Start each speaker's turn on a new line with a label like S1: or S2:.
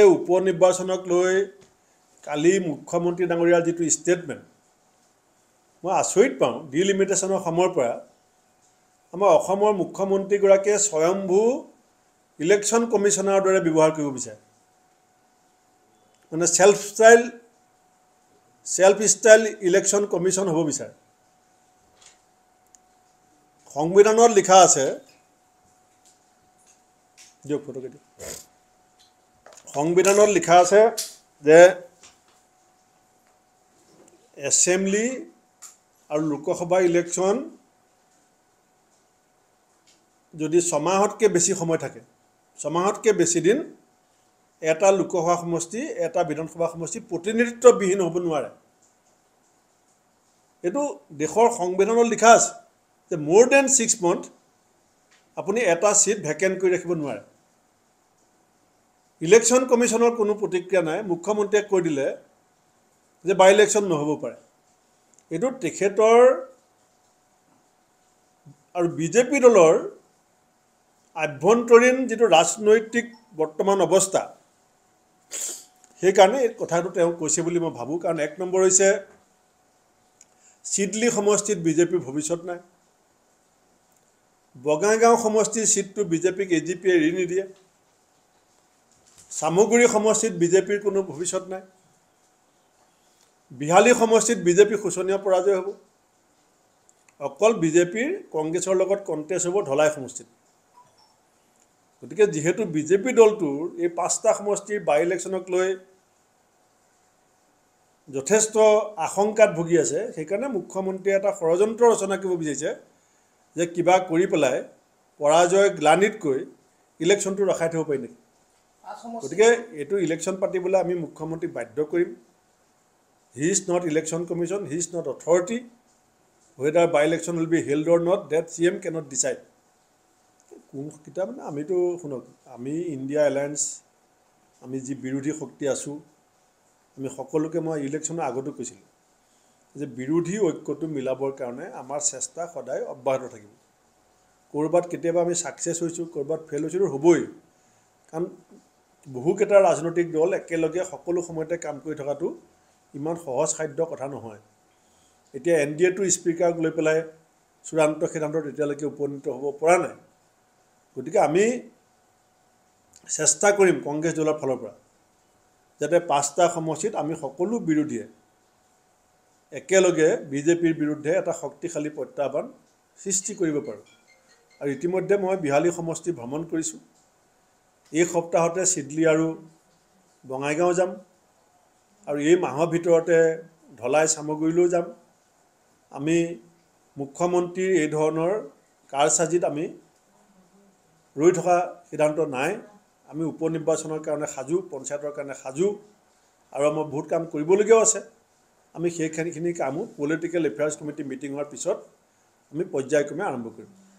S1: উপ নিৰ্বাচনক লৈ কালি মুখ্যমন্ত্ৰী ডাঙৰীয়াৰ যিটো ষ্টেটমেণ্ট মই আচৰিত পাওঁ ডিলিমিটেশ্যনৰ সময়ৰ পৰা আমাৰ অসমৰ মুখ্যমন্ত্ৰীগৰাকীয়ে স্বয়ম্ভূ ইলেকশ্যন কমিশ্যনৰ দৰে ব্যৱহাৰ কৰিব বিচাৰে মানে self style self style election commission হ'ব বিচাৰে সংবিধানত লিখা আছে দিয়ক ফটো দিয়ক সংবিধানত লিখা আছে যে এছেম্বলি আৰু লোকসভা ইলেকশ্যন যদি ছমাহতকৈ বেছি সময় থাকে ছমাহতকৈ বেছি দিন এটা লোকসভা সমষ্টি এটা বিধানসভা সমষ্টি প্ৰতিনিধিত্ববিহীন হ'ব নোৱাৰে এইটো দেশৰ সংবিধানত লিখা আছে যে মোৰ দেন ছিক্স মন্থ আপুনি এটা ছিট ভেকেণ্ট কৰি ৰাখিব নোৱাৰে ইলেকশ্যন কমিশ্যনৰ কোনো প্ৰতিক্ৰিয়া নাই মুখ্যমন্ত্ৰীয়ে কৈ দিলে যে বাই ইলেকশ্যন নহ'ব পাৰে এইটো তেখেতৰ আৰু বিজেপি দলৰ আভ্যন্তৰীণ যিটো ৰাজনৈতিক বৰ্তমান অৱস্থা সেইকাৰণে কথাটো তেওঁ কৈছে বুলি মই ভাবোঁ কাৰণ এক নম্বৰ হৈছে চিডলি সমষ্টিত বিজেপিৰ ভৱিষ্যত নাই বঙাইগাঁও সমষ্টিৰ চিটটো বিজেপিক এ জি পিয়ে এৰি নিদিয়ে চামুগুৰি সমষ্টিত বিজেপিৰ কোনো ভৱিষ্যত নাই বিহালী সমষ্টিত বিজেপি শোচনীয় পৰাজয় হ'ব অকল বিজেপিৰ কংগ্ৰেছৰ লগত কণ্টেষ্ট হ'ব ধলাই সমষ্টিত গতিকে যিহেতু বিজেপি দলটোৰ এই পাঁচটা সমষ্টিৰ বাই ইলেকশ্যনক লৈ যথেষ্ট আশংকাত ভুগি আছে সেইকাৰণে মুখ্যমন্ত্ৰীয়ে এটা ষড়যন্ত্ৰ ৰচনা কৰিব বিচাৰিছে যে কিবা কৰি পেলাই পৰাজয় গ্লানিতকৈ ইলেকশ্যনটো ৰখাই থ'ব পাৰি নেকি গতিকে এইটো ইলেকশ্যন পাতিবলৈ আমি মুখ্যমন্ত্ৰীক বাধ্য কৰিম he is not election commission he is not authority whether by election will be held or not that C M কে নট ডিচাইড কোনকেইটা মানে আমিতো শুনক আমি ইণ্ডিয়া এলায়েঞ্চ আমি যি বিৰোধী শক্তি আছোঁ আমি সকলোকে মই ইলেকশ্যনৰ আগতো কৈছিলোঁ যে বিৰোধী ঐক্যটো মিলাবৰ কাৰণে আমাৰ চেষ্টা সদায় অব্যাহত থাকিব ক'ৰবাত কেতিয়াবা আমি ছাকচেছ হৈছোঁ ক'ৰবাত ফেইল হৈছোঁ হ'বই কাৰণ বহুকেইটা ৰাজনৈতিক দল একেলগে সকলো সময়তে কাম কৰি থকাটো ইমান সহজ সাধ্য কথা নহয় এতিয়া এন ডি এটো স্পীকাৰক লৈ পেলাই চূড়ান্ত সিদ্ধান্তত এতিয়ালৈকে উপনীত হ'ব পৰা নাই গতিকে আমি চেষ্টা কৰিম কংগ্ৰেছ দলৰ ফালৰ পৰা যাতে পাঁচটা সমষ্টিত আমি সকলো বিৰোধীয়ে একেলগে বিজেপিৰ বিৰুদ্ধে এটা শক্তিশালী প্ৰত্যাহ্বান সৃষ্টি কৰিব পাৰোঁ আৰু ইতিমধ্যে মই বিহালী সমষ্টি ভ্ৰমণ কৰিছোঁ এই সপ্তাহতে চিডলি আৰু বঙাইগাঁও যাম আৰু এই মাহৰ ভিতৰতে ঢলাই চামগুৰিলৈও যাম আমি মুখ্যমন্ত্ৰীৰ এই ধৰণৰ কাৰচাজিত আমি ৰৈ থকা সিদ্ধান্ত নাই আমি উপ নিৰ্বাচনৰ কাৰণে সাজু পঞ্চায়তৰ কাৰণে সাজু আৰু আমাৰ বহুত কাম কৰিবলগীয়াও আছে আমি সেইখিনিখিনি কামো পলিটিকেল এফেয়াৰ্ছ কমিটি মিটিং হোৱাৰ পিছত আমি পৰ্যায়ক্ৰমে আৰম্ভ কৰিম